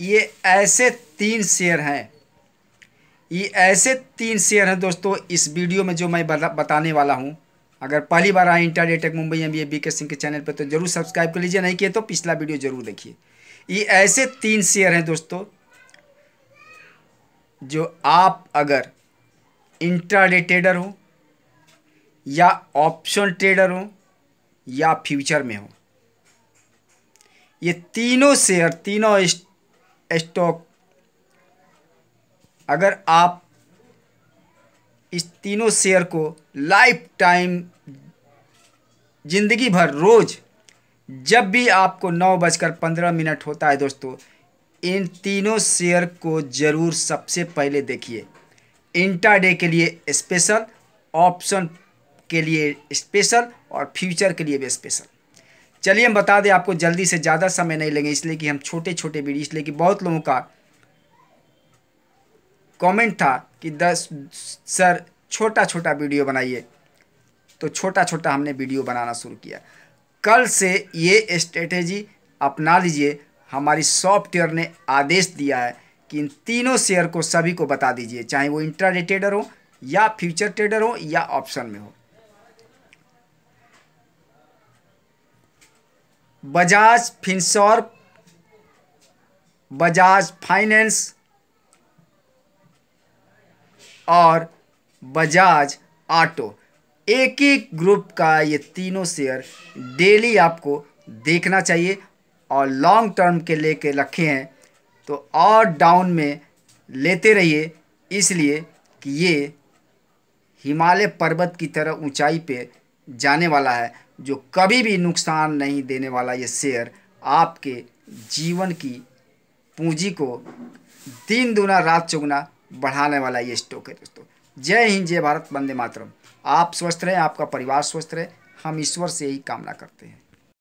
ये ऐसे तीन शेयर हैं ये ऐसे तीन शेयर हैं दोस्तों इस वीडियो में जो मैं बताने वाला हूँ अगर पहली बार आए इंटर डेटेक मुंबई एम बी ए के सिंह के चैनल पर तो जरूर सब्सक्राइब कर लीजिए नहीं किए तो पिछला वीडियो जरूर देखिए ये ऐसे तीन शेयर हैं दोस्तों जो आप अगर इंट्राडे ट्रेडर हो या ऑप्शन ट्रेडर हो या फ्यूचर में हो ये तीनों शेयर तीनों स्टॉक अगर आप इस तीनों शेयर को लाइफ टाइम ज़िंदगी भर रोज़ जब भी आपको नौ बजकर पंद्रह मिनट होता है दोस्तों इन तीनों शेयर को ज़रूर सबसे पहले देखिए इंटाडे के लिए स्पेशल ऑप्शन के लिए स्पेशल और फ्यूचर के लिए भी स्पेशल चलिए हम बता दें आपको जल्दी से ज़्यादा समय नहीं लेंगे इसलिए कि हम छोटे छोटे वीडियो इसलिए कि बहुत लोगों का कमेंट था कि दस सर छोटा छोटा वीडियो बनाइए तो छोटा छोटा हमने वीडियो बनाना शुरू किया कल से ये स्ट्रेटेजी अपना लीजिए हमारी सॉफ्टवेयर ने आदेश दिया है कि इन तीनों शेयर को सभी को बता दीजिए चाहे वो इंट्राडे ट्रेडर हो या फ्यूचर ट्रेडर हो या ऑप्शन में हो बजाज फिंसॉर बजाज फाइनेंस और बजाज ऑटो एक एक ग्रुप का ये तीनों शेयर डेली आपको देखना चाहिए और लॉन्ग टर्म के ले कर रखे हैं तो और डाउन में लेते रहिए इसलिए कि ये हिमालय पर्वत की तरह ऊंचाई पे जाने वाला है जो कभी भी नुकसान नहीं देने वाला ये शेयर आपके जीवन की पूंजी को दिन दुना रात चौगुना बढ़ाने वाला ये स्टॉक है दोस्तों जय हिंद जय भारत वंदे मातरम आप स्वस्थ रहें आपका परिवार स्वस्थ रहे हम ईश्वर से यही कामना करते हैं